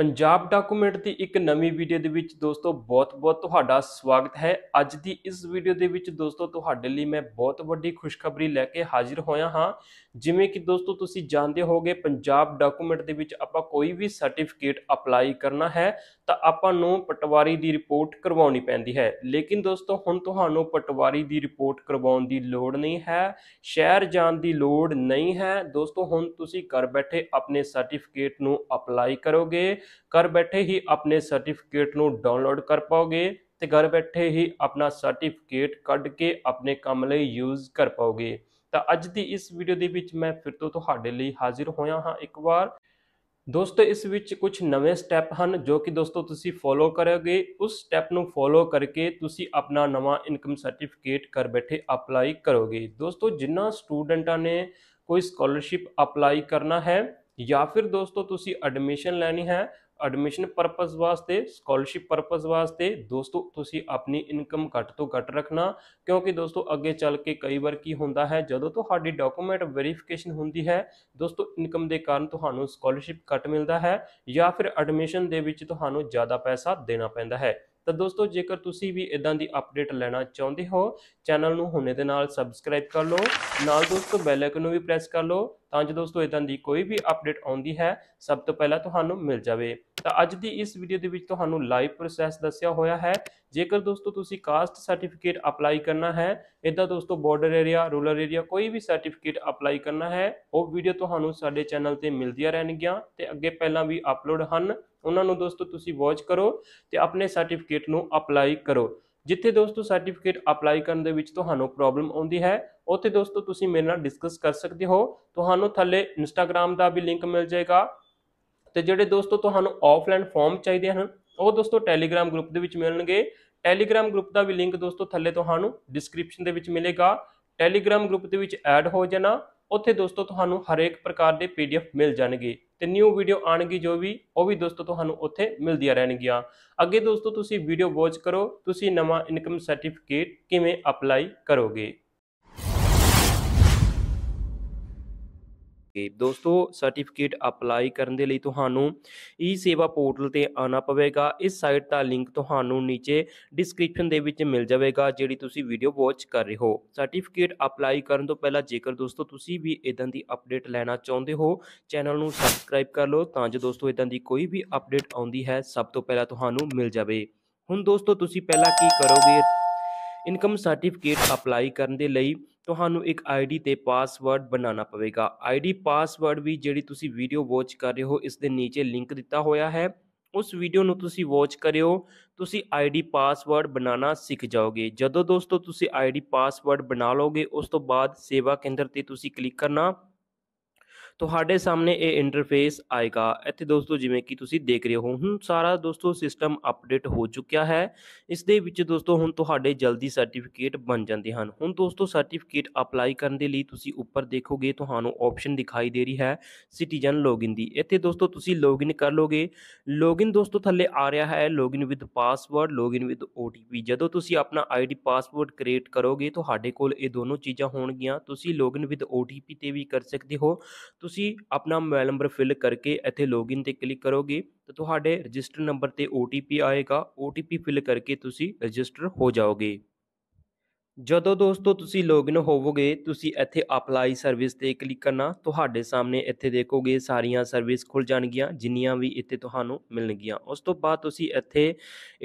Punjab document ਦੀ ਇੱਕ ਨਵੀਂ video ਦੇ ਵਿੱਚ ਦੋਸਤੋ ਬਹੁਤ-ਬਹੁਤ ਤੁਹਾਡਾ ਸਵਾਗਤ ਹੈ ਅੱਜ ਦੀ ਇਸ ਵੀਡੀਓ ਦੇ ਵਿੱਚ ਦੋਸਤੋ ਤੁਹਾਡੇ ਲਈ ਮੈਂ ਬਹੁਤ ਵੱਡੀ ਖੁਸ਼ਖਬਰੀ ਲੈ ਕੇ ਹਾਜ਼ਰ ਹੋਇਆ ਹਾਂ ਜਿਵੇਂ ਕਿ ਦੋਸਤੋ ਤੁਸੀਂ ਜਾਣਦੇ ਹੋਗੇ ਪੰਜਾਬ ਡਾਕੂਮੈਂਟ ਦੇ ਵਿੱਚ ਆਪਾਂ ਕੋਈ ਵੀ ਸਰਟੀਫਿਕੇਟ ਅਪਲਾਈ ਕਰਨਾ ਹੈ ਤਾਂ ਆਪਾਂ ਨੂੰ ਪਟਵਾਰੀ ਦੀ ਰਿਪੋਰਟ ਕਰਵਾਉਣੀ ਪੈਂਦੀ ਹੈ ਲੇਕਿਨ ਦੋਸਤੋ ਹੁਣ ਤੁਹਾਨੂੰ ਪਟਵਾਰੀ ਦੀ ਰਿਪੋਰਟ ਕਰਵਾਉਣ ਦੀ ਲੋੜ ਨਹੀਂ ਹੈ ਸ਼ਹਿਰ ਜਾਣ ਦੀ ਲੋੜ ਨਹੀਂ ਹੈ ਦੋਸਤੋ ਹੁਣ ਤੁਸੀਂ ਘਰ ਬੈਠੇ ਆਪਣੇ ਸਰਟੀਫਿਕੇਟ ਨੂੰ ਅਪਲਾਈ ਕਰੋਗੇ ਘਰ ਬੈਠੇ ਹੀ ਆਪਣੇ ਸਰਟੀਫਿਕੇਟ ਨੂੰ ਡਾਊਨਲੋਡ ਕਰ ਪਾਓਗੇ ਤੇ ਘਰ ਬੈਠੇ ਹੀ ਆਪਣਾ ਸਰਟੀਫਿਕੇਟ ਕੱਢ ਕੇ ਆਪਣੇ ਕੰਮ ਲਈ ਯੂਜ਼ ਕਰ ਪਾਓਗੇ ਤਾਂ ਅੱਜ ਦੀ ਇਸ ਵੀਡੀਓ ਦੇ ਵਿੱਚ ਮੈਂ ਫਿਰ ਤੋਂ ਤੁਹਾਡੇ ਲਈ ਹਾਜ਼ਰ ਹੋਇਆ ਹਾਂ ਇੱਕ ਵਾਰ ਦੋਸਤੋ ਇਸ ਵਿੱਚ ਕੁਝ ਨਵੇਂ ਸਟੈਪ ਹਨ ਜੋ ਕਿ ਦੋਸਤੋ ਤੁਸੀਂ ਫੋਲੋ ਕਰੋਗੇ ਉਸ ਸਟੈਪ ਨੂੰ ਫੋਲੋ ਕਰਕੇ ਤੁਸੀਂ ਆਪਣਾ ਨਵਾਂ ਇਨਕਮ ਸਰਟੀਫਿਕੇਟ ਕਰ ਬੈਠੇ ਅਪਲਾਈ ਕਰੋਗੇ ਦੋਸਤੋ ਜਿਨ੍ਹਾਂ ਸਟੂਡੈਂਟਾਂ ਨੇ ਕੋਈ ਸਕਾਲਰਸ਼ਿਪ ਅਪਲਾਈ ਕਰਨਾ ਹੈ ਜਾਂ ਫਿਰ ਦੋਸਤੋ ਤੁਸੀਂ ਐਡਮਿਸ਼ਨ ਲੈਣੀ ਹੈ ਐਡਮਿਸ਼ਨ ਪਰਪਸ ਵਾਸਤੇ ਸਕਾਲਰਸ਼ਿਪ ਪਰਪਸ ਵਾਸਤੇ ਦੋਸਤੋ ਤੁਸੀਂ ਆਪਣੀ ਇਨਕਮ ਘੱਟ ਤੋਂ ਘੱਟ ਰੱਖਣਾ ਕਿਉਂਕਿ ਦੋਸਤੋ ਅੱਗੇ ਚੱਲ ਕੇ ਕਈ ਵਾਰ ਕੀ ਹੁੰਦਾ ਹੈ ਜਦੋਂ ਤੁਹਾਡੀ ਡਾਕੂਮੈਂਟ ਵੈਰੀਫਿਕੇਸ਼ਨ ਹੁੰਦੀ ਹੈ ਦੋਸਤੋ ਇਨਕਮ ਦੇ ਕਾਰਨ ਤੁਹਾਨੂੰ ਸਕਾਲਰਸ਼ਿਪ ਘੱਟ ਮਿਲਦਾ ਹੈ ਜਾਂ ਫਿਰ ਐਡਮਿਸ਼ਨ ਦੇ ਵਿੱਚ ਤੁਹਾਨੂੰ ਜ਼ਿਆਦਾ ਪੈਸਾ ਦੇਣਾ ਪੈਂਦਾ ਹੈ ਤਾਂ ਦੋਸਤੋ ਜੇਕਰ ਤੁਸੀਂ ਵੀ ਇਦਾਂ ਦੀ ਅਪਡੇਟ ਲੈਣਾ ਚਾਹੁੰਦੇ ਹੋ ਚੈਨਲ ਨੂੰ ਹੁਣੇ ਦੇ ਨਾਲ ਸਬਸਕ੍ਰਾਈਬ ਕਰ ਲਓ ਨਾਲ ਦੋਸਤੋ ਬੈਲ ਆਈਕਨ ਨੂੰ ਵੀ ਪ੍ਰੈਸ ਕਰ ਲਓ ਤਾਂ ਜੋ ਦੋਸਤੋ ਇਦਾਂ ਦੀ ਕੋਈ ਵੀ ਅਪਡੇਟ ਆਉਂਦੀ ਹੈ ਸਭ ਤੋਂ ਪਹਿਲਾਂ ਤੁਹਾਨੂੰ ਮਿਲ ਜਾਵੇ ਤਾਂ ਅੱਜ ਦੀ ਇਸ ਵੀਡੀਓ ਦੇ ਵਿੱਚ ਤੁਹਾਨੂੰ ਲਾਈਵ ਪ੍ਰੋਸੈਸ ਦੱਸਿਆ ਹੋਇਆ ਹੈ ਜੇਕਰ ਦੋਸਤੋ ਤੁਸੀਂ ਕਾਸਟ ਸਰਟੀਫਿਕੇਟ ਅਪਲਾਈ ਕਰਨਾ ਹੈ ਇਦਾਂ ਦੋਸਤੋ ਬਾਰਡਰ ਏਰੀਆ ਰੂਰਲ ਏਰੀਆ ਕੋਈ ਵੀ ਸਰਟੀਫਿਕੇਟ ਅਪਲਾਈ ਕਰਨਾ ਹੈ ਉਹ ਵੀਡੀਓ ਤੁਹਾਨੂੰ ਸਾਡੇ ਚੈਨਲ ਤੇ ਮਿਲਦੀਆਂ ਰਹਿਣਗੀਆਂ ਤੇ ਅੱਗੇ ਪਹਿਲਾਂ ਵੀ ਅਪਲੋਡ ਹਨ ਉਹਨਾਂ ਨੂੰ ਦੋਸਤੋ ਤੁਸੀਂ ਵਾਚ ਕਰੋ ਤੇ ਆਪਣੇ ਸਰਟੀਫਿਕੇਟ ਨੂੰ ਅਪਲਾਈ ਕਰੋ ਜਿੱਥੇ ਦੋਸਤੋ ਸਰਟੀਫਿਕੇਟ ਅਪਲਾਈ ਕਰਨ ਦੇ ਵਿੱਚ ਤੁਹਾਨੂੰ ਪ੍ਰੋਬਲਮ ਆਉਂਦੀ ਹੈ ਉੱਥੇ ਦੋਸਤੋ ਤੁਸੀਂ ਮੇਰੇ ਨਾਲ ਡਿਸਕਸ ਕਰ ਸਕਦੇ ਹੋ ਤੁਹਾਨੂੰ ਥੱਲੇ ਇੰਸਟਾਗ੍ਰam ਦਾ ਵੀ ਲਿੰਕ ਮਿਲ ਜਾਏਗਾ ਤੇ ਜਿਹੜੇ ਦੋਸਤੋ ਤੁਹਾਨੂੰ ਆਫਲਾਈਨ ਫਾਰਮ ਚਾਹੀਦੇ ਹਨ ਉਹ ਦੋਸਤੋ ਟੈਲੀਗ੍ਰam ਗਰੁੱਪ ਦੇ ਵਿੱਚ ਮਿਲਣਗੇ ਟੈਲੀਗ੍ਰam ਗਰੁੱਪ ਦਾ ਵੀ ਲਿੰਕ ਦੋਸਤੋ ਥੱਲੇ ਤੁਹਾਨੂੰ ਡਿਸਕ੍ਰਿਪਸ਼ਨ ਦੇ ਵਿੱਚ ਮਿਲੇਗਾ ਟੈਲੀਗ੍ਰam ਗਰੁੱਪ ਦੇ ਵਿੱਚ ਐਡ ਹੋ ਜਾਣਾ ਉੱਥੇ ਦੋਸਤੋ ਤੁਹਾਨੂੰ ਹਰੇਕ ਪ੍ਰਕਾਰ ਦੇ ਪੀਡੀਐਫ ਮਿਲ ਜਾਣਗੇ ਤੇ ਨਿਊ ਵੀਡੀਓ ਆਣਗੀ ਜੋ ਵੀ ਉਹ ਵੀ ਦੋਸਤੋ ਤੁਹਾਨੂੰ ਉੱਥੇ ਮਿਲਦੀਆਂ ਰਹਿਣਗੀਆਂ ਅੱਗੇ ਦੋਸਤੋ ਤੁਸੀਂ ਵੀਡੀਓ ਵਾਚ ਕਰੋ ਤੁਸੀਂ ਨਵਾਂ ਇਨਕਮ ਸਰਟੀਫਿਕੇਟ ਕਿਵੇਂ ਅਪਲਾਈ ਕਰੋਗੇ ਹੋਣਗੇ ਦੋਸਤੋ ਸਰਟੀਫਿਕੇਟ ਅਪਲਾਈ ਕਰਨ ਦੇ ਲਈ ਤੁਹਾਨੂੰ ਈ ਸੇਵਾ ਪੋਰਟਲ ਤੇ ਆਉਣਾ ਪਵੇਗਾ ਇਸ ਸਾਈਟ ਦਾ ਲਿੰਕ ਤੁਹਾਨੂੰ ਨੀਚੇ ਡਿਸਕ੍ਰਿਪਸ਼ਨ ਦੇ ਵਿੱਚ ਮਿਲ ਜਾਵੇਗਾ ਜਿਹੜੀ ਤੁਸੀਂ ਵੀਡੀਓ ਵਾਚ ਕਰ ਰਹੇ ਹੋ ਸਰਟੀਫਿਕੇਟ ਅਪਲਾਈ ਕਰਨ ਤੋਂ ਪਹਿਲਾਂ ਜੇਕਰ ਦੋਸਤੋ ਤੁਸੀਂ ਵੀ ਇਦਾਂ ਦੀ ਅਪਡੇਟ ਲੈਣਾ ਚਾਹੁੰਦੇ ਹੋ ਚੈਨਲ ਨੂੰ ਸਬਸਕ੍ਰਾਈਬ ਕਰ ਲਓ ਤਾਂ ਜੋ ਦੋਸਤੋ ਇਦਾਂ ਦੀ ਕੋਈ ਵੀ ਅਪਡੇਟ ਆਉਂਦੀ ਹੈ ਸਭ ਤੋਂ ਪਹਿਲਾਂ ਤੁਹਾਨੂੰ ਮਿਲ ਜਾਵੇ ਹੁਣ ਦੋਸਤੋ ਤੁਸੀਂ ਪਹਿਲਾਂ ਕੀ ਕਰੋਗੇ ਇਨਕਮ ਸਰਟੀਫਿਕੇਟ ਅਪਲਾਈ ਕਰਨ ਦੇ ਲਈ ਤੁਹਾਨੂੰ ਇੱਕ ਆਈਡੀ ਤੇ ਪਾਸਵਰਡ ਬਣਾਉਣਾ ਪਵੇਗਾ ਆਈਡੀ ਪਾਸਵਰਡ ਵੀ ਜਿਹੜੀ ਤੁਸੀਂ ਵੀਡੀਓ ਵਾਚ ਕਰ ਰਹੇ ਹੋ ਇਸ ਦੇ ਨੀਚੇ ਲਿੰਕ ਦਿੱਤਾ ਹੋਇਆ ਹੈ ਉਸ ਵੀਡੀਓ ਨੂੰ ਤੁਸੀਂ ਵਾਚ ਕਰਿਓ ਤੁਸੀਂ ਆਈਡੀ ਪਾਸਵਰਡ ਬਣਾਉਣਾ ਸਿੱਖ ਜਾਓਗੇ ਜਦੋਂ ਦੋਸਤੋ ਤੁਸੀਂ ਆਈਡੀ ਪਾਸਵਰਡ ਬਣਾ ਲਓਗੇ ਉਸ ਤੋਂ ਬਾਅਦ ਸੇਵਾ ਕੇਂਦਰ ਤੇ ਤੁਸੀਂ ਕਲਿੱਕ ਕਰਨਾ ਤੁਹਾਡੇ ਸਾਹਮਣੇ ਇਹ ਇੰਟਰਫੇਸ ਆਏਗਾ ਇੱਥੇ ਦੋਸਤੋ ਜਿਵੇਂ ਕਿ ਤੁਸੀਂ ਦੇਖ ਰਹੇ ਹੋ ਹੁਣ ਸਾਰਾ ਦੋਸਤੋ ਸਿਸਟਮ ਅਪਡੇਟ ਹੋ ਚੁੱਕਿਆ ਹੈ ਇਸ ਦੇ ਵਿੱਚ ਦੋਸਤੋ ਹੁਣ ਤੁਹਾਡੇ ਜਲਦੀ ਸਰਟੀਫਿਕੇਟ ਬਣ ਜਾਂਦੇ ਹਨ ਹੁਣ ਦੋਸਤੋ ਸਰਟੀਫਿਕੇਟ ਅਪਲਾਈ ਕਰਨ ਦੇ ਲਈ ਤੁਸੀਂ ਉੱਪਰ ਦੇਖੋਗੇ ਤੁਹਾਨੂੰ ਆਪਸ਼ਨ ਦਿਖਾਈ ਦੇ ਰਹੀ ਹੈ ਸਿਟੀਜ਼ਨ ਲੌਗਇਨ ਦੀ ਇੱਥੇ ਦੋਸਤੋ ਤੁਸੀਂ ਲੌਗਇਨ ਕਰ ਲੋਗੇ ਲੌਗਇਨ ਦੋਸਤੋ ਥੱਲੇ ਆ ਰਿਹਾ ਹੈ login with password login with OTP ਜਦੋਂ ਤੁਸੀਂ ਆਪਣਾ ਆਈਡੀ ਪਾਸਵਰਡ ਕ੍ਰੀਏਟ ਕਰੋਗੇ ਤੁਹਾਡੇ ਕੋਲ ਇਹ ਦੋਨੋਂ ਚੀਜ਼ਾਂ ਹੋਣਗੀਆਂ ਤੁਸੀਂ ਲੌਗਇਨ ਵਿਦ OTP ਤੇ ਵੀ ਕਰ ਸਕਦੇ ਹੋ ਤੁਸੀਂ ਆਪਣਾ ਮੋਬਾਈਲ ਨੰਬਰ ਫਿਲ ਕਰਕੇ ਇੱਥੇ ਲੌਗਇਨ ਤੇ ਕਲਿੱਕ ਕਰੋਗੇ ਤਾਂ ਤੁਹਾਡੇ ਰਜਿਸਟਰ ਨੰਬਰ ਤੇ OTP ਆਏਗਾ OTP ਫਿਲ ਕਰਕੇ ਤੁਸੀਂ ਰਜਿਸਟਰ ਹੋ ਜਾਓਗੇ ਜਦੋਂ ਦੋਸਤੋ ਤੁਸੀਂ ਲੌਗਇਨ ਹੋਵੋਗੇ ਤੁਸੀਂ ਇੱਥੇ ਅਪਲਾਈ ਸਰਵਿਸ ਤੇ ਕਲਿੱਕ ਕਰਨਾ ਤੁਹਾਡੇ ਸਾਹਮਣੇ ਇੱਥੇ ਦੇਖੋਗੇ ਸਾਰੀਆਂ ਸਰਵਿਸ ਖੁੱਲ ਜਾਣਗੀਆਂ ਜਿੰਨੀਆਂ ਵੀ ਇੱਥੇ ਤੁਹਾਨੂੰ ਮਿਲਣਗੀਆਂ ਉਸ ਤੋਂ ਬਾਅਦ ਤੁਸੀਂ ਇੱਥੇ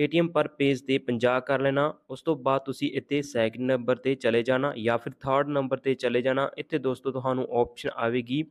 ਏਟੀਐਮ ਪਰ ਪੇਜ ਤੇ 50 ਕਰ ਲੈਣਾ ਉਸ ਤੋਂ ਬਾਅਦ ਤੁਸੀਂ ਇੱਥੇ ਸੈਕਿੰਡ ਨੰਬਰ ਤੇ ਚਲੇ ਜਾਣਾ ਜਾਂ ਫਿਰ ਥਰਡ ਨੰਬਰ ਤੇ ਚਲੇ ਜਾਣਾ ਇੱਥੇ ਦੋਸਤੋ ਤੁਹਾਨੂੰ ਆਪਸ਼ਨ ਆਵੇਗੀ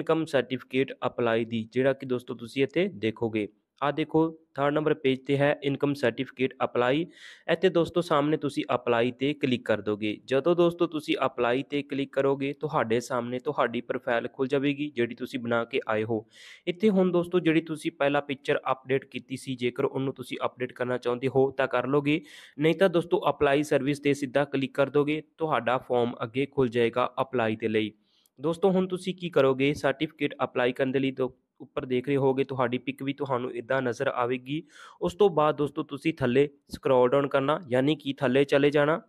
ਇਨਕਮ ਸਰਟੀਫਿਕੇਟ ਅਪਲਾਈ ਦੀ ਜਿਹੜਾ ਕਿ ਦੋਸਤੋ ਤੁਸੀਂ ਇੱਥੇ ਦੇਖੋਗੇ ਆ ਦੇਖੋ ਥਰਡ ਨੰਬਰ ਪੇਜ ਤੇ ਹੈ ਇਨਕਮ ਸਰਟੀਫਿਕੇਟ ਅਪਲਾਈ ਇੱਥੇ ਦੋਸਤੋ ਸਾਹਮਣੇ ਤੁਸੀਂ ਅਪਲਾਈ ਤੇ ਕਲਿੱਕ ਕਰ ਦੋਗੇ ਜਦੋਂ ਦੋਸਤੋ ਤੁਸੀਂ ਅਪਲਾਈ ਤੇ ਕਲਿੱਕ ਕਰੋਗੇ ਤੁਹਾਡੇ ਸਾਹਮਣੇ ਤੁਹਾਡੀ ਪ੍ਰੋਫਾਈਲ ਖੁੱਲ ਜਾਵੇਗੀ ਜਿਹੜੀ ਤੁਸੀਂ ਬਣਾ ਕੇ ਆਏ ਹੋ ਇੱਥੇ ਹੁਣ ਦੋਸਤੋ ਜਿਹੜੀ ਤੁਸੀਂ ਪਹਿਲਾ ਪਿਕਚਰ ਅਪਡੇਟ ਕੀਤੀ ਸੀ ਜੇਕਰ ਉਹਨੂੰ ਤੁਸੀਂ ਅਪਡੇਟ ਕਰਨਾ ਚਾਹੁੰਦੇ ਹੋ ਤਾਂ ਕਰ ਲੋਗੇ ਨਹੀਂ ਤਾਂ ਦੋਸਤੋ ਅਪਲਾਈ ਸਰਵਿਸ ਤੇ ਸਿੱਧਾ ਕਲਿੱਕ ਕਰ ਦੋਗੇ ਤੁਹਾਡਾ ਫਾਰਮ ਅੱਗੇ ਖੁੱਲ ਜਾਏਗਾ ਅਪਲਾਈ ਦੇ ਲਈ ਦੋਸਤੋ ਹੁਣ ਤੁਸੀਂ ਕੀ ਕਰੋਗੇ ਸਰਟੀਫਿਕੇਟ ਅਪਲਾਈ ਕਰਨ ਦੇ ਲਈ ਉੱਪਰ ਦੇਖ ਰਹੇ ਹੋਗੇ ਤੁਹਾਡੀ ਪਿਕ ਵੀ ਤੁਹਾਨੂੰ ਇਦਾਂ ਨਜ਼ਰ ਆਵੇਗੀ ਉਸ ਤੋਂ ਬਾਅਦ ਦੋਸਤੋ ਤੁਸੀਂ ਥੱਲੇ ਸਕਰੋਲ ਡਾਊਨ ਕਰਨਾ ਯਾਨੀ ਕਿ ਥੱਲੇ ਚਲੇ ਜਾਣਾ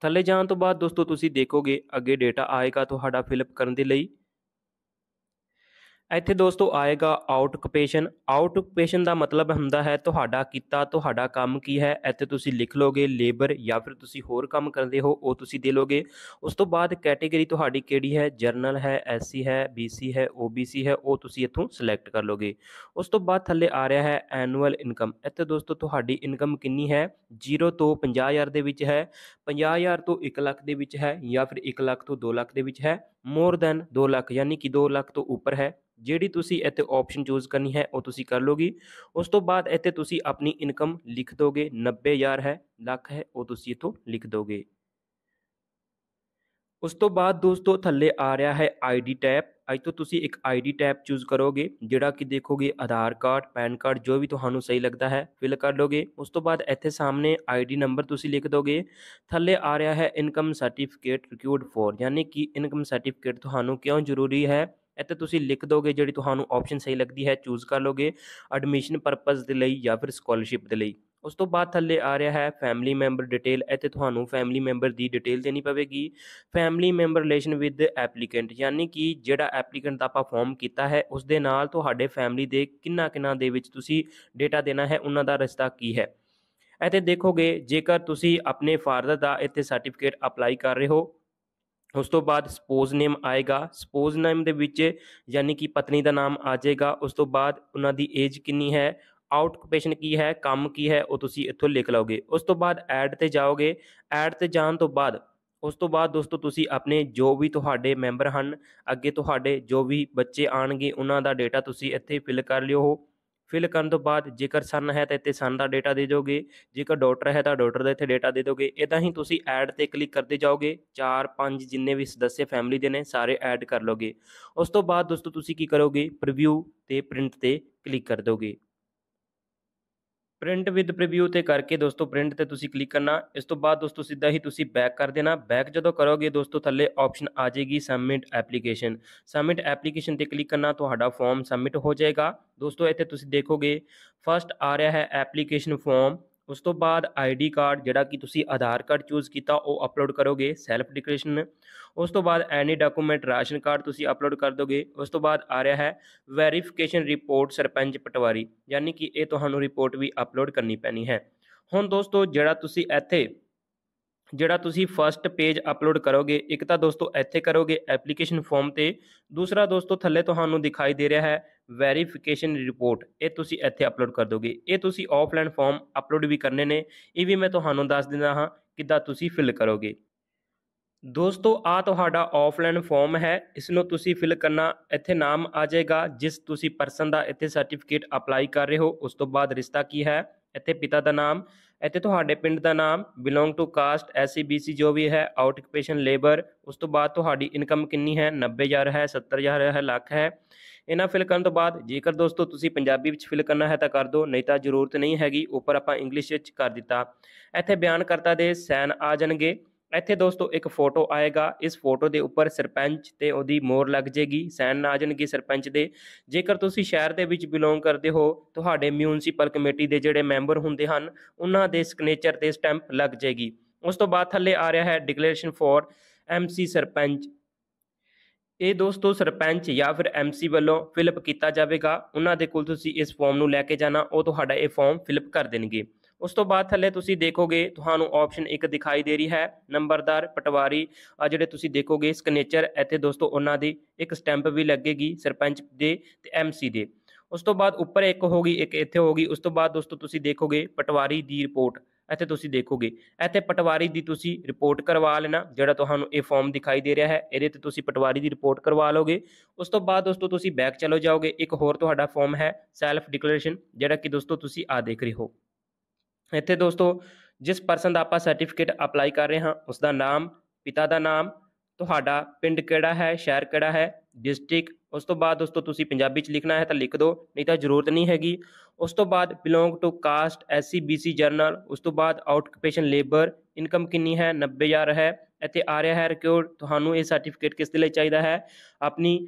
ਥੱਲੇ ਜਾਣ ਤੋਂ ਬਾਅਦ ਦੋਸਤੋ ਤੁਸੀਂ ਦੇਖੋਗੇ ਅੱਗੇ ਡਾਟਾ ਆਏਗਾ ਤੁਹਾਡਾ ਫਿਲਅਪ ਕਰਨ ਦੇ ਲਈ ਇੱਥੇ ਦੋਸਤੋ ਆਏਗਾ ਆਊਟ ਆਕੂਪੇਸ਼ਨ ਆਊਟ ਆਕੂਪੇਸ਼ਨ ਦਾ ਮਤਲਬ ਹੁੰਦਾ ਹੈ ਤੁਹਾਡਾ ਕੀਤਾ ਤੁਹਾਡਾ ਕੰਮ ਕੀ ਹੈ ਇੱਥੇ ਤੁਸੀਂ ਲਿਖ ਲੋਗੇ ਲੇਬਰ ਜਾਂ ਫਿਰ ਤੁਸੀਂ ਹੋਰ ਕੰਮ ਕਰਦੇ ਹੋ ਉਹ ਤੁਸੀਂ ਦੇ ਲੋਗੇ ਉਸ ਤੋਂ ਬਾਅਦ ਕੈਟਾਗਰੀ ਤੁਹਾਡੀ ਕਿਹੜੀ ਹੈ ਜਰਨਲ ਹੈ ਐਸਸੀ ਹੈ ਬੀਸੀ ਹੈ ਓਬੀਸੀ ਹੈ ਉਹ ਤੁਸੀਂ ਇੱਥੋਂ ਸਿਲੈਕਟ ਕਰ ਲੋਗੇ ਉਸ ਤੋਂ ਬਾਅਦ ਥੱਲੇ ਆ ਰਿਹਾ ਹੈ ਐਨੂਅਲ ਇਨਕਮ ਇੱਥੇ ਦੋਸਤੋ ਤੁਹਾਡੀ ਇਨਕਮ ਕਿੰਨੀ ਹੈ 0 ਤੋਂ 50000 ਦੇ ਵਿੱਚ ਹੈ 50000 ਤੋਂ 1 ਲੱਖ ਦੇ ਵਿੱਚ ਹੈ ਜਾਂ ਫਿਰ 1 ਲੱਖ ਤੋਂ 2 ਲੱਖ ਦੇ ਵਿੱਚ ਹੈ ਮੋਰ ਦੈਨ 2 ਲੱਖ ਯਾਨੀ ਕਿ 2 ਲੱਖ ਤੋਂ ਉੱਪਰ ਹੈ ਜਿਹੜੀ ਤੁਸੀਂ ਇੱਥੇ ਆਪਸ਼ਨ ਚੂਜ਼ ਕਰਨੀ ਹੈ ਉਹ ਤੁਸੀਂ ਕਰ ਲੋਗੇ ਉਸ ਤੋਂ ਬਾਅਦ ਇੱਥੇ ਤੁਸੀਂ ਆਪਣੀ ਇਨਕਮ ਲਿਖ ਦੋਗੇ 90000 ਹੈ ਲੱਖ ਹੈ ਉਹ ਤੁਸੀਂ ਇੱਥੋਂ ਲਿਖ ਦੋਗੇ ਉਸ ਤੋਂ ਬਾਅਦ ਦੋਸਤੋ ਥੱਲੇ ਆ ਰਿਹਾ ਹੈ ਆਈਡੀ ਟੈਪ ਅੱਜ ਤੋਂ ਤੁਸੀਂ ਇੱਕ ਆਈਡੀ ਟੈਪ ਚੂਜ਼ ਕਰੋਗੇ ਜਿਹੜਾ ਕਿ ਦੇਖੋਗੇ ਆਧਾਰ ਕਾਰਡ ਪੈਨ ਕਾਰਡ ਜੋ ਵੀ ਤੁਹਾਨੂੰ ਸਹੀ ਲੱਗਦਾ ਹੈ ਫਿਲ ਕਰ ਲੋਗੇ ਉਸ ਤੋਂ ਬਾਅਦ ਇੱਥੇ ਸਾਹਮਣੇ ਆਈਡੀ ਨੰਬਰ ਤੁਸੀਂ ਲਿਖ ਦੋਗੇ ਥੱਲੇ ਆ ਰਿਹਾ ਹੈ ਇਨਕਮ ਸਰਟੀਫਿਕੇਟ ਰਿਕਵਰਡ ਫੋਰ ਯਾਨੀ ਕਿ ਇਨਕਮ ਸਰਟੀਫਿਕੇਟ ਤੁਹਾਨੂੰ ਕਿਉਂ ਜ਼ਰੂਰੀ ਹੈ ਇੱਥੇ ਤੁਸੀਂ ਲਿਖ ਦੋਗੇ ਜਿਹੜੀ ਤੁਹਾਨੂੰ ਆਪਸ਼ਨ ਸਹੀ ਲੱਗਦੀ ਹੈ ਚੂਜ਼ ਕਰ ਲੋਗੇ ਐਡਮਿਸ਼ਨ ਪਰਪਸ ਦੇ ਲਈ ਜਾਂ ਫਿਰ ਸਕਾਲਰਸ਼ਿਪ ਦੇ ਲਈ ਉਸ ਤੋਂ ਬਾਅਦ ਥੱਲੇ ਆ ਰਿਹਾ ਹੈ ਫੈਮਿਲੀ ਮੈਂਬਰ ਡਿਟੇਲ ਇੱਥੇ ਤੁਹਾਨੂੰ ਫੈਮਿਲੀ ਮੈਂਬਰ ਦੀ ਡਿਟੇਲ ਦੇਣੀ ਪਵੇਗੀ family member relation with applicant ਯਾਨੀ ਕਿ ਜਿਹੜਾ ਐਪਲੀਕੈਂਟ ਦਾ ਆਪਾਂ ਫਾਰਮ ਕੀਤਾ ਹੈ ਉਸ ਦੇ ਨਾਲ ਤੁਹਾਡੇ ਫੈਮਿਲੀ ਦੇ ਕਿੰਨਾ ਕਿੰਨਾ ਦੇ ਵਿੱਚ ਤੁਸੀਂ ਡਾਟਾ ਦੇਣਾ ਹੈ ਉਹਨਾਂ ਦਾ ਰਿਸ਼ਤਾ ਕੀ ਹੈ ਇੱਥੇ ਦੇਖੋਗੇ ਜੇਕਰ ਤੁਸੀਂ ਆਪਣੇ ਫਾਦਰ ਦਾ ਇੱਥੇ ਸਰਟੀਫਿਕੇਟ ਅਪਲਾਈ ਕਰ ਰਹੇ ਹੋ ਉਸ ਤੋਂ ਬਾਅਦ ਸਪੋਜ਼ ਨੇਮ ਆਏਗਾ ਸਪੋਜ਼ ਨੇਮ ਦੇ ਵਿੱਚ ਯਾਨੀ ਕਿ ਪਤਨੀ ਦਾ ਨਾਮ ਆ ਜਾਏਗਾ ਉਸ ਤੋਂ ਬਾਅਦ ਉਹਨਾਂ ਦੀ ਏਜ ਕਿੰਨੀ ਹੈ ਆਊਟਕੂਪੇਸ਼ਨ ਕੀ ਹੈ ਕੰਮ ਕੀ ਹੈ ਉਹ ਤੁਸੀਂ ਇੱਥੋਂ ਲਿਖ ਲਓਗੇ ਉਸ ਤੋਂ ਬਾਅਦ ਐਡ ਤੇ ਜਾਓਗੇ ਐਡ ਤੇ ਜਾਣ ਤੋਂ ਬਾਅਦ ਉਸ ਤੋਂ ਬਾਅਦ ਦੋਸਤੋ ਤੁਸੀਂ ਆਪਣੇ ਜੋ ਵੀ ਤੁਹਾਡੇ ਮੈਂਬਰ ਹਨ ਅੱਗੇ ਤੁਹਾਡੇ ਜੋ ਵੀ ਬੱਚੇ ਆਣਗੇ ਉਹਨਾਂ ਦਾ ਡਾਟਾ ਤੁਸੀਂ ਇੱਥੇ ਫਿਲ ਕਰ ਲਿਓ ਫਿਲ ਕਰਨ ਤੋਂ ਬਾਅਦ ਜੇਕਰ ਸਨ ਹੈ ਤਾਂ ਇੱਥੇ ਸਨ ਦਾ ਡਾਟਾ ਦੇ ਦਿਓਗੇ ਜੇਕਰ ਡਾਕਟਰ ਹੈ ਤਾਂ ਡਾਕਟਰ ਦਾ ਇੱਥੇ ਡਾਟਾ ਦੇ ਦਿਓਗੇ ਇਦਾਂ ਹੀ ਤੁਸੀਂ ਐਡ ਤੇ ਕਲਿੱਕ ਕਰਦੇ ਜਾਓਗੇ 4 5 ਜਿੰਨੇ ਵੀ ਸਦੱਸਿਆ ਫੈਮਿਲੀ ਦੇ ਨੇ ਸਾਰੇ ਐਡ ਕਰ ਲੋਗੇ ਉਸ ਤੋਂ ਬਾਅਦ ਦੋਸਤੋ ਤੁਸੀਂ ਕੀ ਕਰੋਗੇ ਪ੍ਰੀਵਿਊ ਤੇ ਪ੍ਰਿੰਟ ਤੇ ਕਲਿੱਕ ਕਰ ਦੋਗੇ ਪ੍ਰਿੰਟ ਵਿਦ ਪ੍ਰੀਵਿਊ ਤੇ ਕਰਕੇ ਦੋਸਤੋ ਪ੍ਰਿੰਟ ਤੇ ਤੁਸੀਂ ਕਲਿੱਕ ਕਰਨਾ ਇਸ ਤੋਂ ਬਾਅਦ ਦੋਸਤੋ ਸਿੱਧਾ ਹੀ ਤੁਸੀਂ ਬੈਕ ਕਰ ਦੇਣਾ ਬੈਕ ਜਦੋਂ ਕਰੋਗੇ ਦੋਸਤੋ ਥੱਲੇ ਆਪਸ਼ਨ ਆ ਜਾਏਗੀ ਸਬਮਿਟ ਐਪਲੀਕੇਸ਼ਨ ਸਬਮਿਟ ਐਪਲੀਕੇਸ਼ਨ ਤੇ ਕਲਿੱਕ ਕਰਨਾ ਤੁਹਾਡਾ ਫਾਰਮ ਸਬਮਿਟ ਹੋ ਜਾਏਗਾ ਦੋਸਤੋ ਇੱਥੇ ਤੁਸੀਂ ਦੇਖੋਗੇ ਫਸਟ ਆ ਰਿਹਾ ਹੈ ਐਪਲੀਕੇਸ਼ਨ ਫਾਰਮ ਉਸ ਤੋਂ ਬਾਅਦ ਆਈਡੀ ਕਾਰਡ ਜਿਹੜਾ ਕਿ ਤੁਸੀਂ ਆਧਾਰ ਕਾਰਡ ਚੂਜ਼ ਕੀਤਾ ਉਹ ਅਪਲੋਡ ਕਰੋਗੇ ਸੈਲਫ ਡਿਕਲੇਰੇਸ਼ਨ ਉਸ ਤੋਂ ਬਾਅਦ ਐਨੀ ਡਾਕੂਮੈਂਟ ਰਾਸ਼ਨ ਕਾਰਡ ਤੁਸੀਂ ਅਪਲੋਡ ਕਰ ਦੋਗੇ ਉਸ ਤੋਂ ਬਾਅਦ ਆ ਰਿਹਾ ਹੈ ਵੈਰੀਫਿਕੇਸ਼ਨ ਰਿਪੋਰਟ ਸਰਪੰਚ ਪਟਵਾਰੀ ਯਾਨੀ ਕਿ ਇਹ ਤੁਹਾਨੂੰ ਰਿਪੋਰਟ ਵੀ ਅਪਲੋਡ ਕਰਨੀ ਪੈਣੀ ਹੈ ਹੁਣ ਦੋਸਤੋ ਜਿਹੜਾ ਤੁਸੀਂ ਇੱਥੇ ਜਿਹੜਾ ਤੁਸੀਂ ਫਰਸਟ ਪੇਜ ਅਪਲੋਡ ਕਰੋਗੇ ਇੱਕ ਤਾਂ ਦੋਸਤੋ ਇੱਥੇ ਕਰੋਗੇ ਐਪਲੀਕੇਸ਼ਨ ਫਾਰਮ ਤੇ ਦੂਸਰਾ ਦੋਸਤੋ ਥੱਲੇ ਤੁਹਾਨੂੰ ਦਿਖਾਈ ਦੇ ਰਿਹਾ ਹੈ ਵੈਰੀਫਿਕੇਸ਼ਨ ਰਿਪੋਰਟ ਇਹ ਤੁਸੀਂ ਇੱਥੇ ਅਪਲੋਡ ਕਰ ਦੋਗੇ ਇਹ ਤੁਸੀਂ ਆਫਲਾਈਨ ਫਾਰਮ ਅਪਲੋਡ ਵੀ ਕਰਨੇ ਨੇ ਇਹ ਵੀ ਮੈਂ ਤੁਹਾਨੂੰ ਦੱਸ ਦਿੰਦਾ ਹਾਂ ਕਿੱਦਾਂ ਤੁਸੀਂ ਫਿਲ ਕਰੋਗੇ ਦੋਸਤੋ ਆ ਤੁਹਾਡਾ ਆਫਲਾਈਨ ਫਾਰਮ ਹੈ ਇਸ ਨੂੰ ਤੁਸੀਂ ਫਿਲ ਕਰਨਾ ਇੱਥੇ ਨਾਮ ਆ ਜਾਏਗਾ ਜਿਸ ਤੁਸੀਂ ਪਰਸਨ ਦਾ ਇੱਥੇ ਸਰਟੀਫਿਕੇਟ ਅਪਲਾਈ ਕਰ ਰਹੇ ਹੋ ਉਸ ਤੋਂ ਬਾਅਦ ਰਿਸ਼ਤਾ ਕੀ ਹੈ ਇੱਥੇ ਪਿਤਾ ਦਾ ਨਾਮ ਇੱਥੇ ਤੁਹਾਡੇ ਪਿੰਡ ਦਾ ਨਾਮ belong to caste SC BC ਜੋ ਵੀ ਹੈ ਆਊਟਓਕੇਪੇਸ਼ਨ ਲੇਬਰ ਉਸ ਤੋਂ ਬਾਅਦ ਤੁਹਾਡੀ ਇਨਕਮ ਕਿੰਨੀ ਹੈ 90000 ਹੈ 70000 ਹੈ ਲੱਖ ਹੈ ਇਹਨਾਂ ਫਿਲ ਕਰਨ ਤੋਂ ਬਾਅਦ ਜੇਕਰ ਦੋਸਤੋ ਤੁਸੀਂ ਪੰਜਾਬੀ ਵਿੱਚ ਫਿਲ ਕਰਨਾ ਹੈ ਤਾਂ ਕਰ ਦਿਓ ਨਹੀਂ ਤਾਂ ਜ਼ਰੂਰਤ ਨਹੀਂ ਹੈਗੀ ਉੱਪਰ ਆਪਾਂ ਇੰਗਲਿਸ਼ ਵਿੱਚ ਕਰ ਦਿੱਤਾ ਇੱਥੇ ਬਿਆਨਕਰਤਾ ਦੇ ਸਾਈਨ ਆ ਜਾਣਗੇ ਇੱਥੇ ਦੋਸਤੋ ਇੱਕ ਫੋਟੋ ਆਏਗਾ ਇਸ ਫੋਟੋ ਦੇ ਉੱਪਰ ਸਰਪੰਚ ਤੇ ਉਹਦੀ ਮੋਹਰ ਲੱਗ ਜੇਗੀ ਸੈਨ ਨਾਜਨ ਕੀ ਸਰਪੰਚ ਦੇ ਜੇਕਰ ਤੁਸੀਂ ਸ਼ਹਿਰ ਦੇ ਵਿੱਚ ਬਿਲੋਂਗ ਕਰਦੇ ਹੋ ਤੁਹਾਡੇ ਮਿਊਨਿਸਪਲ ਕਮੇਟੀ ਦੇ ਜਿਹੜੇ ਮੈਂਬਰ ਹੁੰਦੇ ਹਨ ਉਹਨਾਂ ਦੇ ਸਿਗਨੇਚਰ ਤੇ ਸਟੈਂਪ ਲੱਗ ਜੇਗੀ ਉਸ ਤੋਂ ਬਾਅਦ ਥੱਲੇ ਆ ਰਿਹਾ ਹੈ ਡਿਕਲੇਰੇਸ਼ਨ ਫੋਰ ਐਮਸੀ ਸਰਪੰਚ ਇਹ ਦੋਸਤੋ ਸਰਪੰਚ ਜਾਂ ਫਿਰ ਐਮਸੀ ਵੱਲੋਂ ਫਿਲਪ ਕੀਤਾ ਜਾਵੇਗਾ ਉਹਨਾਂ ਦੇ ਕੋਲ ਤੁਸੀਂ ਇਸ ਫਾਰਮ ਨੂੰ ਲੈ ਕੇ ਜਾਣਾ ਉਹ ਤੁਹਾਡਾ ਇਹ ਫਾਰਮ ਫਿਲਪ ਕਰ ਦੇਣਗੇ ਉਸ ਤੋਂ ਬਾਅਦ ਥੱਲੇ ਤੁਸੀਂ ਦੇਖੋਗੇ ਤੁਹਾਨੂੰ ਆਪਸ਼ਨ 1 ਦਿਖਾਈ ਦੇ ਰਹੀ ਹੈ ਨੰਬਰਦਾਰ ਪਟਵਾਰੀ ਆ ਜਿਹੜੇ ਤੁਸੀਂ ਦੇਖੋਗੇ ਸਿਗਨੇਚਰ ਇੱਥੇ ਦੋਸਤੋ ਉਹਨਾਂ ਦੀ ਇੱਕ ਸਟੈਂਪ ਵੀ ਲੱਗੇਗੀ ਸਰਪੰਚ ਦੇ ਤੇ ਐਮਸੀ ਦੇ ਉਸ ਤੋਂ ਬਾਅਦ ਉੱਪਰ ਇੱਕ ਹੋਗੀ ਇੱਕ ਇੱਥੇ ਹੋਗੀ ਉਸ ਤੋਂ ਬਾਅਦ ਦੋਸਤੋ ਤੁਸੀਂ ਦੇਖੋਗੇ ਪਟਵਾਰੀ ਦੀ ਰਿਪੋਰਟ ਇੱਥੇ ਤੁਸੀਂ ਦੇਖੋਗੇ ਇੱਥੇ ਪਟਵਾਰੀ ਦੀ ਤੁਸੀਂ ਰਿਪੋਰਟ ਕਰਵਾ ਲੈਣਾ ਜਿਹੜਾ ਤੁਹਾਨੂੰ ਇਹ ਫਾਰਮ ਦਿਖਾਈ ਦੇ ਰਿਹਾ ਹੈ ਇਹਦੇ ਤੇ ਤੁਸੀਂ ਪਟਵਾਰੀ ਦੀ ਰਿਪੋਰਟ ਕਰਵਾ ਲਓਗੇ ਉਸ ਤੋਂ ਬਾਅਦ ਦੋਸਤੋ ਤੁਸੀਂ ਬੈਕ ਚਲੋ ਜਾਓਗੇ ਇੱਕ ਹੋਰ ਤੁਹਾਡਾ ਫਾਰਮ ਹੈ ਸੈਲਫ ਡਿਕਲੇਰੇਸ਼ਨ ਜਿਹੜਾ ਕਿ ਦੋਸਤੋ ਤੁਸੀਂ ਆ ਦੇਖ ਰਹੇ ਹੋ ਇੱਥੇ ਦੋਸਤੋ ਜਿਸ ਪਰਸਨ ਦਾ ਆਪਾਂ ਸਰਟੀਫਿਕੇਟ ਅਪਲਾਈ ਕਰ ਰਹੇ ਹਾਂ ਉਸ ਦਾ ਨਾਮ ਪਿਤਾ ਦਾ ਨਾਮ ਤੁਹਾਡਾ ਪਿੰਡ ਕਿਹੜਾ ਹੈ ਸ਼ਹਿਰ ਕਿਹੜਾ ਹੈ ਡਿਸਟ੍ਰਿਕਟ ਉਸ ਤੋਂ ਬਾਅਦ ਦੋਸਤੋ ਤੁਸੀਂ ਪੰਜਾਬੀ ਚ ਲਿਖਣਾ ਹੈ ਤਾਂ ਲਿਖ ਦਿਓ ਨਹੀਂ ਤਾਂ ਜ਼ਰੂਰਤ ਨਹੀਂ ਹੈਗੀ ਉਸ ਤੋਂ ਬਾਅਦ belong to caste SC BC general ਉਸ ਤੋਂ ਬਾਅਦ ਆਊਟਕਪੇਸ਼ਨ ਲੇਬਰ ਇਨਕਮ ਕਿੰਨੀ ਹੈ 90000 ਹੈ ਇੱਥੇ ਆ ਰਿਹਾ ਹੈ ਰਿਕਵਰ ਤੁਹਾਨੂੰ ਇਹ ਸਰਟੀਫਿਕੇਟ ਕਿਸ ਦੇ ਲਈ ਚਾਹੀਦਾ ਹੈ ਆਪਣੀ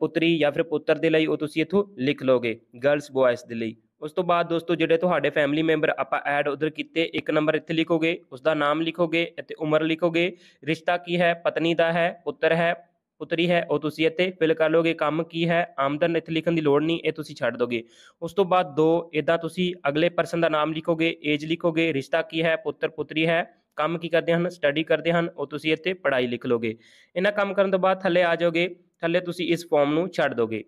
ਪੁੱਤਰੀ ਜਾਂ ਫਿਰ ਪੁੱਤਰ ਦੇ ਲਈ ਉਹ ਤੁਸੀਂ ਇੱਥੋਂ ਲਿਖ ਲੋਗੇ ਗਰਲਸ ਬॉयਸ ਦੇ ਲਈ ਉਸ ਤੋਂ ਬਾਅਦ ਦੋਸਤੋ ਜਿਹੜੇ ਤੁਹਾਡੇ ਫੈਮਿਲੀ ਮੈਂਬਰ ਆਪਾਂ ਐਡ ਉਧਰ ਕੀਤੇ ਇੱਕ ਨੰਬਰ ਇੱਥੇ ਲਿਖੋਗੇ ਉਸ ਦਾ ਨਾਮ ਲਿਖੋਗੇ ਅਤੇ ਉਮਰ ਲਿਖੋਗੇ ਰਿਸ਼ਤਾ ਕੀ ਹੈ ਪਤਨੀ ਦਾ ਹੈ ਪੁੱਤਰ ਹੈ ਪੁੱਤਰੀ ਹੈ ਉਹ ਤੁਸੀਂ ਇੱਥੇ ਫਿਲ ਕਰ ਲੋਗੇ ਕੰਮ ਕੀ ਹੈ ਆਮਦਨ ਇੱਥੇ ਲਿਖਣ ਦੀ ਲੋੜ ਨਹੀਂ ਇਹ ਤੁਸੀਂ ਛੱਡ ਦੋਗੇ ਉਸ ਤੋਂ ਬਾਅਦ ਦੋ ਇਦਾਂ ਤੁਸੀਂ ਅਗਲੇ ਪਰਸਨ ਦਾ ਨਾਮ ਲਿਖੋਗੇ ਏਜ ਲਿਖੋਗੇ ਰਿਸ਼ਤਾ ਕੀ ਹੈ ਪੁੱਤਰ ਪੁੱਤਰੀ ਹੈ ਕੰਮ ਕੀ ਕਰਦੇ ਹਨ ਸਟੱਡੀ ਕਰਦੇ ਹਨ ਉਹ ਤੁਸੀਂ ਇੱਥੇ ਪੜ੍ਹਾਈ ਲਿਖ ਲੋਗੇ ਇਹਨਾਂ ਕੰਮ ਕਰਨ ਤੋਂ ਬਾਅਦ ਥੱਲੇ ਆ ਜਾਓਗੇ ਥੱਲੇ ਤੁਸੀਂ ਇਸ ਫਾਰਮ ਨੂੰ ਛੱਡ ਦੋਗੇ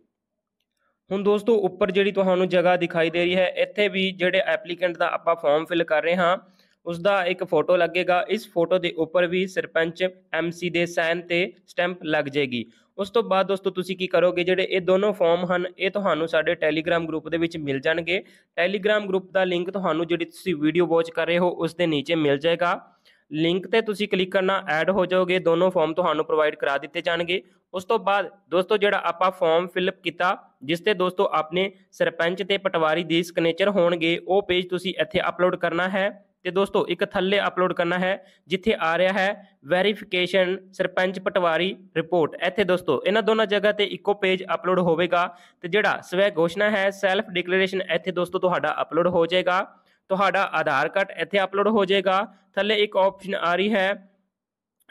ਹੁਣ ਦੋਸਤੋ ਉੱਪਰ ਜਿਹੜੀ ਤੁਹਾਨੂੰ ਜਗ੍ਹਾ ਦਿਖਾਈ ਦੇ ਰਹੀ ਹੈ ਇੱਥੇ ਵੀ ਜਿਹੜੇ ਐਪਲੀਕੈਂਟ ਦਾ ਆਪਾਂ ਫਾਰਮ ਫਿਲ ਕਰ ਰਹੇ ਹਾਂ ਉਸ ਦਾ ਇੱਕ ਫੋਟੋ ਲੱਗੇਗਾ ਇਸ ਫੋਟੋ ਦੇ ਉੱਪਰ ਵੀ ਸਰਪੰਚ ਐਮਸੀ ਦੇ ਸਾਈਨ ਤੇ ਸਟੈਂਪ ਲੱਗ ਜਾਏਗੀ ਉਸ ਤੋਂ ਬਾਅਦ ਦੋਸਤੋ ਤੁਸੀਂ ਕੀ ਕਰੋਗੇ ਜਿਹੜੇ ਇਹ ਦੋਨੋਂ ਫਾਰਮ ਹਨ ਇਹ ਤੁਹਾਨੂੰ ਸਾਡੇ ਟੈਲੀਗ੍ਰam ਗਰੁੱਪ ਦੇ ਵਿੱਚ ਮਿਲ ਜਾਣਗੇ ਟੈਲੀਗ੍ਰam ਗਰੁੱਪ ਦਾ ਲਿੰਕ ਤੁਹਾਨੂੰ ਜਿਹੜੀ ਤੁਸੀਂ ਵੀਡੀਓ ਵਾਚ ਕਰ ਰਹੇ ਹੋ ਉਸ ਦੇ ਨੀਚੇ ਮਿਲ ਜਾਏਗਾ ਲਿੰਕ ਤੇ ਤੁਸੀਂ ਕਲਿੱਕ ਕਰਨਾ ਐਡ ਹੋ ਜਾਓਗੇ ਦੋਨੋਂ ਫਾਰਮ ਤੁਹਾਨੂੰ ਪ੍ਰੋਵਾਈਡ ਕਰਾ ਦਿੱਤੇ ਜਾਣਗੇ ਉਸ ਤੋਂ ਬਾਅਦ ਦੋਸਤੋ ਜਿਹੜਾ ਆਪਾਂ ਫਾਰਮ ਫਿਲਅਪ ਕੀਤਾ ਜਿਸ ਤੇ ਦੋਸਤੋ ਆਪਣੇ ਸਰਪੰਚ ਤੇ ਪਟਵਾਰੀ ਦੀ ਸਿਗਨੇਚਰ ਹੋਣਗੇ ਉਹ ਪੇਜ ਤੁਸੀਂ ਇੱਥੇ ਅਪਲੋਡ ਕਰਨਾ ਹੈ ਤੇ ਦੋਸਤੋ ਇੱਕ ਥੱਲੇ ਅਪਲੋਡ ਕਰਨਾ ਹੈ ਜਿੱਥੇ ਆ ਰਿਹਾ ਹੈ ਵੈਰੀਫਿਕੇਸ਼ਨ ਸਰਪੰਚ ਪਟਵਾਰੀ ਰਿਪੋਰਟ ਇੱਥੇ ਦੋਸਤੋ ਇਹਨਾਂ ਦੋਨਾਂ ਜਗ੍ਹਾ ਤੇ ਇੱਕੋ ਪੇਜ ਅਪਲੋਡ ਹੋਵੇਗਾ ਤੇ ਜਿਹੜਾ ਸਵੈ ਘੋਸ਼ਣਾ ਹੈ ਸੈਲਫ ਡਿਕਲੇਰੇਸ਼ਨ ਇੱਥੇ ਦੋਸਤੋ ਤੁਹਾਡਾ ਅਪਲੋਡ ਹੋ ਜਾਏਗਾ ਤੁਹਾਡਾ ਆਧਾਰ ਕਾਰਡ ਇੱਥੇ ਅਪਲੋਡ ਹੋ ਜਾਏਗਾ ਥੱਲੇ ਇੱਕ ਆਪਸ਼ਨ ਆ ਰਹੀ ਹੈ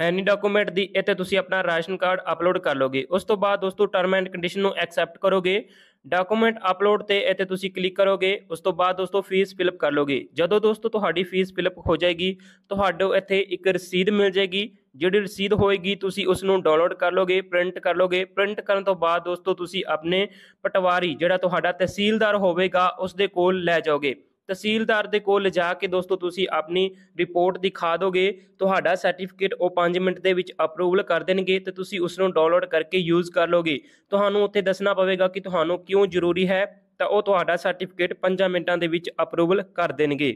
ਐਨੀ ਡਾਕੂਮੈਂਟ ਦੀ ਇੱਥੇ ਤੁਸੀਂ ਆਪਣਾ ਰਾਸ਼ਨ ਕਾਰਡ ਅਪਲੋਡ ਕਰ ਲੋਗੇ ਉਸ ਤੋਂ ਬਾਅਦ ਦੋਸਤੋ ਟਰਮ ਐਂਡ ਕੰਡੀਸ਼ਨ ਨੂੰ ਐਕਸੈਪਟ ਕਰੋਗੇ ਡਾਕੂਮੈਂਟ ਅਪਲੋਡ ਤੇ ਇੱਥੇ ਤੁਸੀਂ ਕਲਿੱਕ ਕਰੋਗੇ ਉਸ ਤੋਂ ਬਾਅਦ ਦੋਸਤੋ ਫੀਸ ਫਿਲਪ ਕਰ ਲੋਗੇ ਜਦੋਂ ਦੋਸਤੋ ਤੁਹਾਡੀ ਫੀਸ ਫਿਲਪ ਹੋ ਜਾਏਗੀ ਤੁਹਾਡੇ ਇੱਥੇ ਇੱਕ ਰਸੀਦ ਮਿਲ ਜਾਏਗੀ ਜਿਹੜੀ ਰਸੀਦ ਹੋਏਗੀ ਤੁਸੀਂ ਉਸ ਨੂੰ ਡਾਊਨਲੋਡ ਕਰ ਲੋਗੇ ਪ੍ਰਿੰਟ ਕਰ ਲੋਗੇ ਪ੍ਰਿੰਟ ਕਰਨ ਤੋਂ ਬਾਅਦ ਦੋਸਤੋ ਤੁਸੀਂ ਆਪਣੇ ਪਟਵਾਰੀ ਜਿਹੜਾ ਤੁਹਾਡਾ ਤਹਿਸੀਲਦਾਰ ਹੋਵੇਗਾ ਉਸ ਦੇ ਕੋਲ ਲੈ ਜਾਓਗੇ ਤਹਿਸੀਲਦਾਰ ਦੇ ਕੋਲ ਲਿਜਾ ਕੇ ਦੋਸਤੋ ਤੁਸੀਂ ਆਪਣੀ ਰਿਪੋਰਟ ਦਿਖਾ ਦੋਗੇ ਤੁਹਾਡਾ ਸਰਟੀਫਿਕੇਟ ਉਹ 5 ਮਿੰਟ ਦੇ ਵਿੱਚ ਅਪਰੂਵਲ ਕਰ ਦੇਣਗੇ ਤੇ ਤੁਸੀਂ ਉਸ ਨੂੰ ਡਾਊਨਲੋਡ ਕਰਕੇ ਯੂਜ਼ ਕਰ ਲੋਗੇ ਤੁਹਾਨੂੰ ਉੱਥੇ ਦੱਸਣਾ ਪਵੇਗਾ ਕਿ ਤੁਹਾਨੂੰ ਕਿਉਂ ਜ਼ਰੂਰੀ ਹੈ ਤਾਂ ਉਹ ਤੁਹਾਡਾ ਸਰਟੀਫਿਕੇਟ 5 ਮਿੰਟਾਂ ਦੇ ਵਿੱਚ ਅਪਰੂਵਲ ਕਰ ਦੇਣਗੇ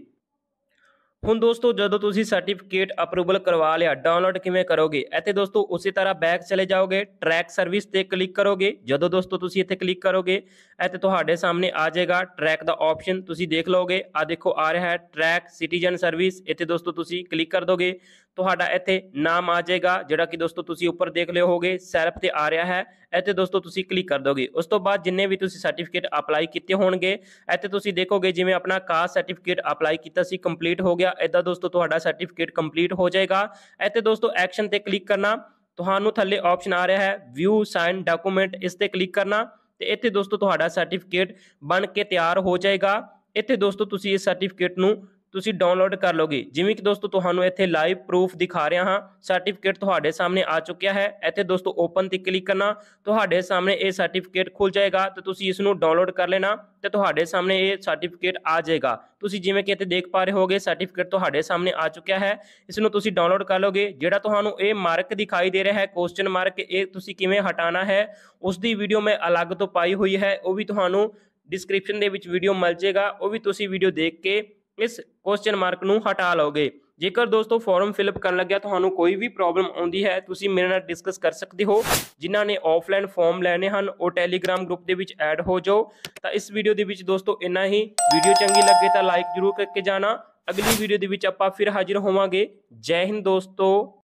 ਹੁਣ ਦੋਸਤੋ ਜਦੋਂ ਤੁਸੀਂ ਸਰਟੀਫਿਕੇਟ ਅਪਰੂਵਲ ਕਰਵਾ ਲਿਆ ਡਾਊਨਲੋਡ ਕਿਵੇਂ ਕਰੋਗੇ ਅਤੇ ਦੋਸਤੋ ਉਸੇ ਤਰ੍ਹਾਂ ਬੈਕ ਚਲੇ ਜਾਓਗੇ ਟਰੈਕ ਸਰਵਿਸ ਤੇ ਕਲਿੱਕ ਕਰੋਗੇ ਜਦੋਂ ਦੋਸਤੋ ਤੁਸੀਂ ਇੱਥੇ ਕਲਿੱਕ ਕਰੋਗੇ ਅਤੇ ਤੁਹਾਡੇ ਸਾਹਮਣੇ ਆ ਜਾਏਗਾ ਟਰੈਕ ਦਾ ਆਪਸ਼ਨ ਤੁਸੀਂ ਦੇਖ ਲਓਗੇ ਆ ਦੇਖੋ ਆ ਰਿਹਾ ਹੈ ਟਰੈਕ ਸਿਟੀਜ਼ਨ ਸਰਵਿਸ ਇੱਥੇ ਦੋਸਤੋ ਤੁਸੀਂ ਕਲਿੱਕ ਕਰ ਦੋਗੇ ਤੁਹਾਡਾ ਇੱਥੇ ਨਾਮ ਆ ਜਾਏਗਾ ਜਿਹੜਾ ਕਿ ਦੋਸਤੋ ਤੁਸੀਂ ਉੱਪਰ ਦੇਖ ਲਿਓ ਹੋਗੇ ਸੈਲਫ ਤੇ ਆ ਰਿਹਾ ਹੈ ਇੱਥੇ ਦੋਸਤੋ ਤੁਸੀਂ ਕਲਿੱਕ ਕਰ ਦੋਗੇ ਉਸ ਤੋਂ ਬਾਅਦ ਜਿੰਨੇ ਵੀ ਤੁਸੀਂ ਸਰਟੀਫਿਕੇਟ ਅਪਲਾਈ ਕੀਤੇ ਹੋਣਗੇ ਇੱਥੇ ਤੁਸੀਂ ਦੇਖੋਗੇ ਜਿਵੇਂ ਆਪਣਾ ਕਾਸ ਸਰਟੀਫਿਕੇਟ ਅਪਲਾਈ ਕੀਤਾ ਸੀ ਕੰਪਲੀਟ ਹੋ ਗਿਆ ਇਦਾਂ ਦੋਸਤੋ ਤੁਹਾਡਾ ਸਰਟੀਫਿਕੇਟ ਕੰਪਲੀਟ ਹੋ ਜਾਏਗਾ ਇੱਥੇ ਦੋਸਤੋ ਐਕਸ਼ਨ ਤੇ ਕਲਿੱਕ ਕਰਨਾ ਤੁਹਾਨੂੰ ਥੱਲੇ ਆਪਸ਼ਨ ਆ ਰਿਹਾ ਹੈ ਵਿਊ ਸਾਈਨ ਡਾਕੂਮੈਂਟ ਇਸ ਤੇ ਕਲਿੱਕ ਕਰਨਾ ਤੇ ਇੱਥੇ ਦੋਸਤੋ ਤੁਹਾਡਾ ਸਰਟੀਫਿਕੇਟ ਬਣ ਕੇ ਤਿਆਰ ਹੋ ਜਾਏਗਾ ਇੱਥੇ ਦੋਸਤੋ ਤੁਸੀਂ ਇਸ ਸਰਟੀਫਿਕੇਟ ਨੂੰ ਤੁਸੀਂ ਡਾਊਨਲੋਡ ਕਰ ਲੋਗੇ ਜਿਵੇਂ ਕਿ ਦੋਸਤੋ ਤੁਹਾਨੂੰ ਇੱਥੇ ਲਾਈਵ ਪ੍ਰੂਫ ਦਿਖਾ ਰਿਹਾ ਹਾਂ ਸਰਟੀਫਿਕੇਟ ਤੁਹਾਡੇ ਸਾਹਮਣੇ ਆ ਚੁੱਕਿਆ ਹੈ ਇੱਥੇ ਦੋਸਤੋ ਓਪਨ ਤੇ ਕਲਿੱਕ ਕਰਨਾ ਤੁਹਾਡੇ ਸਾਹਮਣੇ ਇਹ ਸਰਟੀਫਿਕੇਟ ਖੁੱਲ ਜਾਏਗਾ ਤੇ ਤੁਸੀਂ ਇਸ ਨੂੰ ਡਾਊਨਲੋਡ ਕਰ ਲੈਣਾ ਤੇ ਤੁਹਾਡੇ ਸਾਹਮਣੇ ਇਹ ਸਰਟੀਫਿਕੇਟ ਆ ਜਾਏਗਾ ਤੁਸੀਂ ਜਿਵੇਂ ਕਿ ਇੱਥੇ ਦੇਖ ਪਾ ਰਹੇ ਹੋਗੇ ਸਰਟੀਫਿਕੇਟ ਤੁਹਾਡੇ ਸਾਹਮਣੇ ਆ ਚੁੱਕਿਆ ਹੈ ਇਸ ਨੂੰ ਤੁਸੀਂ ਡਾਊਨਲੋਡ ਕਰ ਲੋਗੇ ਜਿਹੜਾ ਤੁਹਾਨੂੰ ਇਹ ਮਾਰਕ ਦਿਖਾਈ ਦੇ ਰਿਹਾ ਹੈ ਕੁਐਸਚਨ ਮਾਰਕ ਇਹ ਤੁਸੀਂ ਕਿਵੇਂ ਹਟਾਣਾ ਹੈ ਉਸ ਦੀ ਵੀਡੀਓ ਮੈਂ ਅਲੱਗ ਤੋਂ ਪਾਈ ਹੋਈ ਹੈ ਉਹ ਵੀ ਤੁਹਾਨੂੰ ਡਿਸਕ੍ਰਿਪਸ਼ਨ ਦੇ ਵਿੱਚ ਵੀਡੀਓ ਮਿਲ ਜਾਏਗਾ ਉਹ ਵੀ ਤੁਸੀਂ ਵੀਡੀਓ ਦੇਖ ਕੇ ਇਸ ਕੁਐਸਚਨ ਮਾਰਕ ਨੂੰ ਹਟਾ ਲਓਗੇ ਜੇਕਰ ਦੋਸਤੋ ਫਾਰਮ ਫਿਲਪ ਕਰਨ ਲੱਗਿਆ ਤੁਹਾਨੂੰ ਕੋਈ ਵੀ ਪ੍ਰੋਬਲਮ ਆਉਂਦੀ ਹੈ ਤੁਸੀਂ ਮੇਰੇ ਨਾਲ ਡਿਸਕਸ ਕਰ ਸਕਦੇ ਹੋ ਜਿਨ੍ਹਾਂ ਨੇ ਆਫਲਾਈਨ ਫਾਰਮ ਲੈਣੇ ਹਨ ਉਹ ਟੈਲੀਗ੍ਰਾਮ ਗਰੁੱਪ ਦੇ ਵਿੱਚ ਐਡ ਹੋ ਜਾਓ ਤਾਂ ਇਸ ਵੀਡੀਓ ਦੇ ਵਿੱਚ ਦੋਸਤੋ ਇੰਨਾ ਹੀ ਵੀਡੀਓ ਚੰਗੀ ਲੱਗੇ ਤਾਂ ਲਾਈਕ ਜ਼ਰੂਰ ਕਰਕੇ ਜਾਣਾ ਅਗਲੀ ਵੀਡੀਓ ਦੇ ਵਿੱਚ ਆਪਾਂ ਫਿਰ ਹਾਜ਼ਰ ਹੋਵਾਂਗੇ ਜੈ ਹਿੰਦ ਦੋਸਤੋ